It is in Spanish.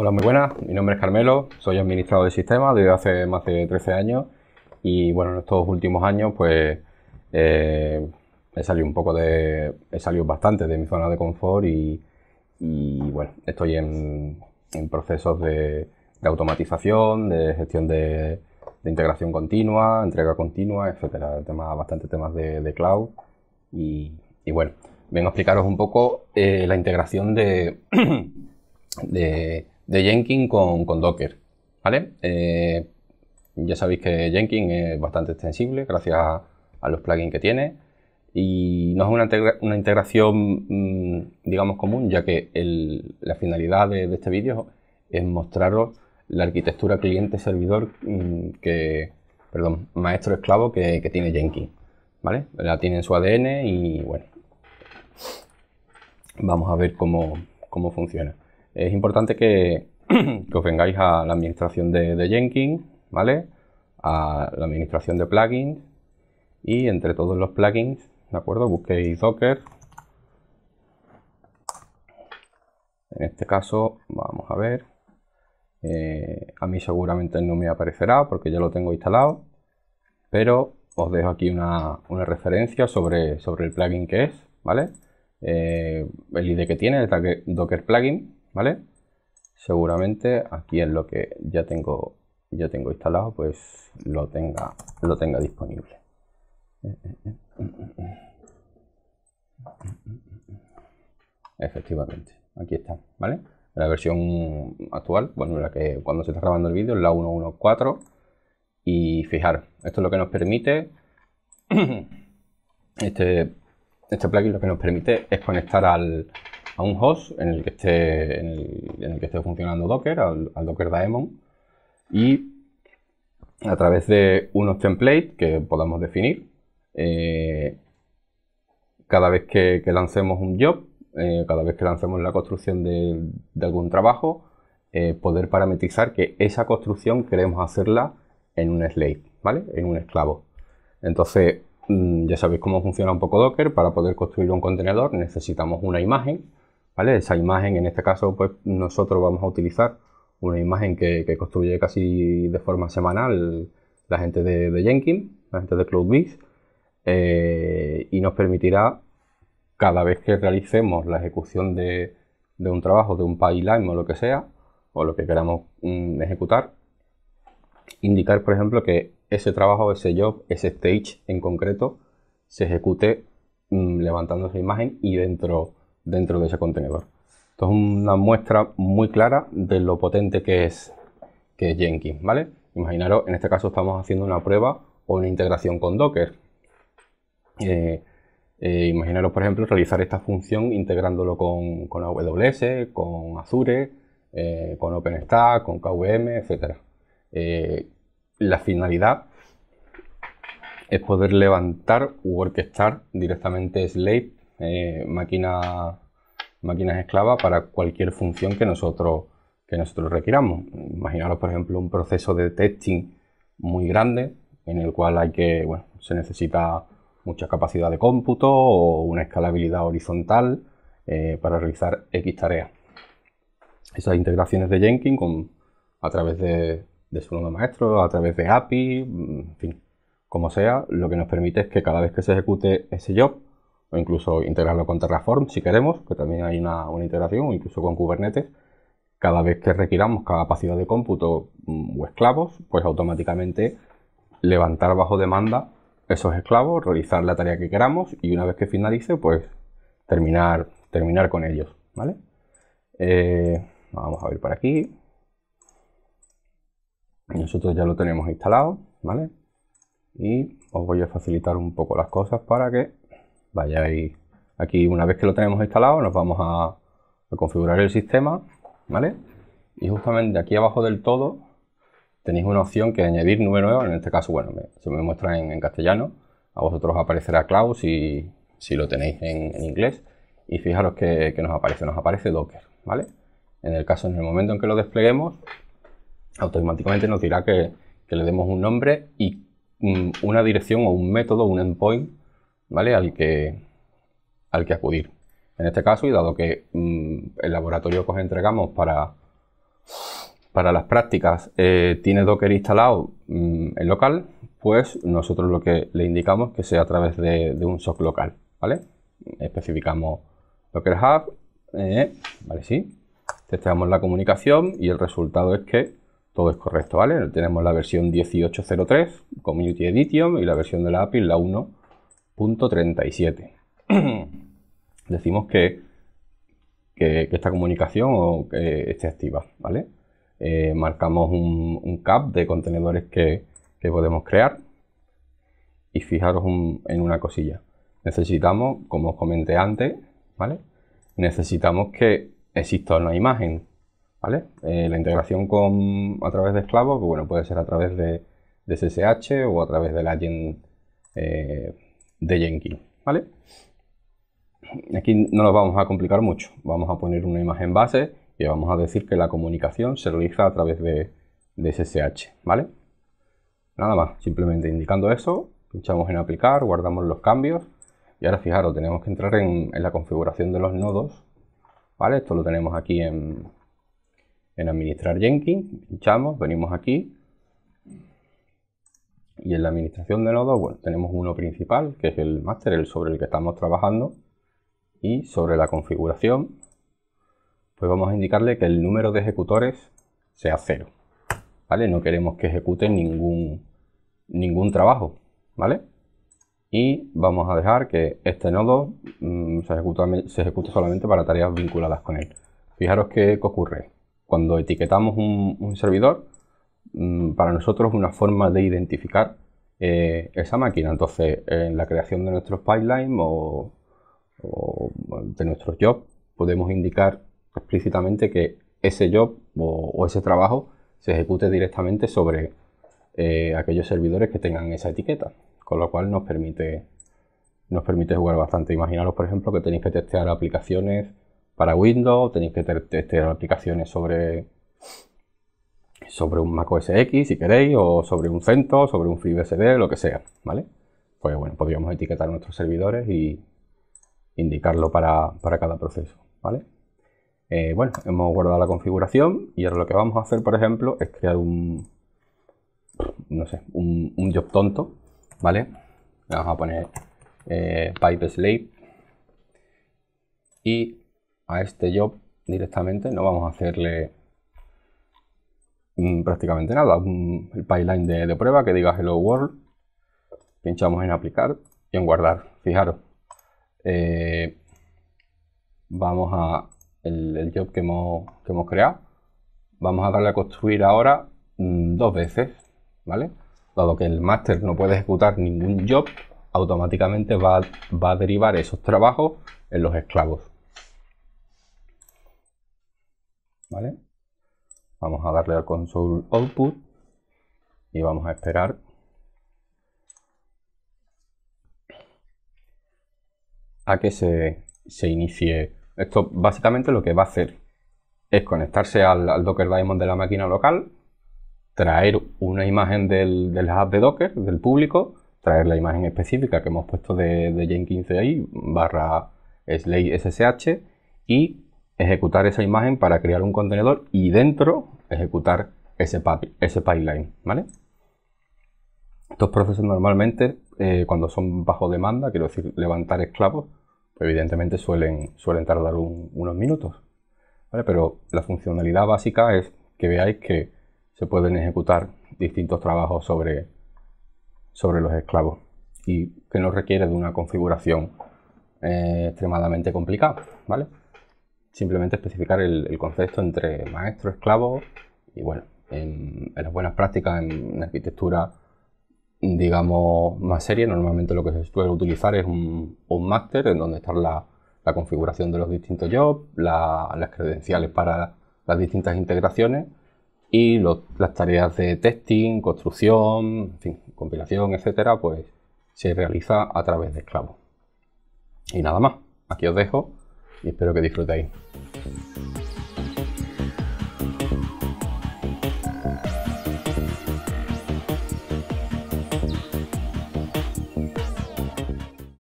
Hola, muy buenas. Mi nombre es Carmelo, soy administrador de sistemas desde hace más de 13 años y bueno, en estos últimos años pues eh, he salido un poco de, he salido bastante de mi zona de confort y, bueno, estoy en, procesos de, automatización, de gestión de, integración continua, entrega continua, etcétera, Bastantes bastante temas de, cloud y, bueno, vengo a explicaros un poco eh, la integración de de Jenkins con, Docker. ¿Vale? Eh, ya sabéis que Jenkins es bastante extensible gracias a, los plugins que tiene y no es una, una integración, mm, digamos, común, ya que la finalidad de, este vídeo es mostraros la arquitectura cliente-servidor mm, que, perdón, maestro-esclavo que, tiene Jenkins, ¿vale? La tiene en su ADN y, bueno, vamos a ver cómo funciona es importante que, os vengáis a la administración de, Jenkins, ¿vale? A la administración de plugins y entre todos los plugins, ¿de acuerdo? Busquéis Docker. En este caso, vamos a ver. Eh, a mí seguramente no me aparecerá porque ya lo tengo instalado, pero os dejo aquí una, referencia sobre, sobre el plugin que es, ¿vale? Eh, el ID que tiene, el Docker plugin, ¿vale? Seguramente aquí es lo que ya tengo, ya tengo instalado, pues lo tenga, lo tenga disponible. Efectivamente, aquí está, ¿vale? La versión actual, bueno, la que cuando se está grabando el vídeo es la 1.1.4 y fijar esto es lo que nos permite, este, este plugin lo que nos permite es conectar al, a un host en el que esté, en el, que esté funcionando Docker, al, Docker Daemon, y a través de unos templates que podamos definir, eh, cada vez que, lancemos un job, eh, cada vez que lancemos la construcción de, algún trabajo, eh, poder parametrizar que esa construcción queremos hacerla en un slave, ¿vale? En un esclavo. Entonces, mm, ya sabéis cómo funciona un poco Docker. Para poder construir un contenedor necesitamos una imagen esa imagen, en este caso, pues nosotros vamos a utilizar una imagen que, construye casi de forma semanal la gente de, Jenkins, la gente de CloudBees, eh, y nos permitirá, cada vez que realicemos la ejecución de, un trabajo, de un pipeline o lo que sea, o lo que queramos mm, ejecutar, indicar, por ejemplo, que ese trabajo, ese job, ese stage en concreto, se ejecute mm, levantando esa imagen y dentro dentro de ese contenedor. Esto es una muestra muy clara de lo potente que es, que Jenkins, ¿vale? Imaginaros, en este caso estamos haciendo una prueba o una integración con Docker. Eh, eh, imaginaros, por ejemplo, realizar esta función integrándolo con, AWS, con Azure, eh, con OpenStack, con KVM, etc. la finalidad es poder levantar o orquestar directamente Slate eh, máquinas esclavas para cualquier función que nosotros, que nosotros requiramos. Imaginaros, por ejemplo, un proceso de testing muy grande en el cual hay que, bueno, se necesita mucha capacidad de cómputo o una escalabilidad horizontal eh, para realizar X tareas. Esas integraciones de Jenkins con, a través de, su nombre maestro, a través de API, en fin, como sea, lo que nos permite es que cada vez que se ejecute ese job, o incluso integrarlo con Terraform si queremos, que también hay una, integración, incluso con Kubernetes. Cada vez que requiramos capacidad de cómputo mm, o esclavos, pues automáticamente levantar bajo demanda esos esclavos, realizar la tarea que queramos y una vez que finalice, pues terminar, terminar con ellos. ¿vale? Eh, vamos a ver para aquí. Nosotros ya lo tenemos instalado, ¿vale? Y os voy a facilitar un poco las cosas para que vaya y aquí, una vez que lo tenemos instalado, nos vamos a, configurar el sistema, ¿vale? Y justamente aquí abajo del todo tenéis una opción que añadir nube nueva, en este caso, bueno, se me muestra en, castellano, a vosotros aparecerá cloud si, si lo tenéis en, inglés, y fijaros que, que, nos aparece, nos aparece Docker, ¿vale? En el caso, en el momento en que lo despleguemos, automáticamente nos dirá que, que le demos un nombre y una dirección o un método, un endpoint ¿vale? Al que, que acudir. En este caso, y dado que mm, el laboratorio que os entregamos para, para las prácticas eh, tiene Docker instalado mm, en local, pues nosotros lo que le indicamos que sea a través de, un SOC local, ¿vale? Especificamos Docker Hub, eh, ¿vale? Sí. Testeamos la comunicación y el resultado es que todo es correcto, ¿vale? Tenemos la versión 18.03, Community Edition, y la versión de la API, la 1, 37. Decimos que, que, esta comunicación o que esté activa, ¿vale? Eh, marcamos un, cap de contenedores que, podemos crear y fijaros en una cosilla. Necesitamos, como os comenté antes, ¿vale? Necesitamos que exista una imagen, ¿vale? Eh, la integración con, a través de esclavos, pues bueno, puede ser a través de, de SSH o a través de la agent, eh, de Jenkins, ¿vale? Aquí no nos vamos a complicar mucho, vamos a poner una imagen base y vamos a decir que la comunicación se realiza a través de, SSH, ¿vale? Nada más, simplemente indicando eso, pinchamos en aplicar, guardamos los cambios y ahora fijaros, tenemos que entrar en, la configuración de los nodos, ¿vale? Esto lo tenemos aquí en, en administrar Jenkins, pinchamos, venimos aquí y en la administración de nodos, bueno, tenemos uno principal, que es el máster, el sobre el que estamos trabajando. Y sobre la configuración, pues vamos a indicarle que el número de ejecutores sea cero. ¿Vale? No queremos que ejecute ningún, ningún trabajo, ¿vale? Y vamos a dejar que este nodo mm, se, ejecute solamente para tareas vinculadas con él. Fijaros qué ocurre. Cuando etiquetamos un servidor, Mm, para nosotros una forma de identificar eh, esa máquina. Entonces, en la creación de nuestros pipelines o, de nuestros jobs, podemos indicar explícitamente que ese job o, ese trabajo se ejecute directamente sobre eh, aquellos servidores que tengan esa etiqueta, con lo cual nos permite, nos permite jugar bastante. Imaginaros, por ejemplo, que tenéis que testear aplicaciones para Windows, tenéis que testear aplicaciones sobre sobre un macOS X, si queréis, o sobre un CentOS, sobre un FreeBSD, lo que sea, ¿vale? Pues bueno, podríamos etiquetar nuestros servidores y indicarlo para, cada proceso, ¿vale? Eh, bueno, hemos guardado la configuración y ahora lo que vamos a hacer, por ejemplo, es crear un, no sé, un, job tonto, ¿vale? vamos a poner eh, pipe y a este job directamente no vamos a hacerle prácticamente nada. el pipeline de, prueba que diga hello world. Pinchamos en aplicar y en guardar. Fijaros. Eh, vamos a el, job que hemos, que hemos, creado. Vamos a darle a construir ahora mm, dos veces, ¿vale? Dado que el master no puede ejecutar ningún job, automáticamente va, va a derivar esos trabajos en los esclavos. ¿Vale? Vamos a darle al console output y vamos a esperar a que se, inicie. Esto básicamente lo que va a hacer es conectarse al, Docker Diamond de la máquina local, traer una imagen del, del hub de Docker, del público, traer la imagen específica que hemos puesto de, Jenkins ahí, barra slay ssh y ejecutar esa imagen para crear un contenedor y dentro ejecutar ese, pipeline, ¿vale? Estos procesos normalmente, eh, cuando son bajo demanda, quiero decir, levantar esclavos, pues evidentemente suelen, suelen tardar unos minutos, ¿vale? Pero la funcionalidad básica es que veáis que se pueden ejecutar distintos trabajos sobre, sobre los esclavos y que no requiere de una configuración eh, extremadamente complicada, ¿vale? simplemente especificar el, concepto entre maestro, esclavo y bueno, en, las buenas prácticas en, arquitectura, digamos, más seria, normalmente lo que se suele utilizar es un, un máster en donde está la, configuración de los distintos jobs, las credenciales para las distintas integraciones y las tareas de testing, construcción, compilación, etcétera, pues se realiza a través de esclavo. Y nada más, aquí os dejo y espero que disfrutéis.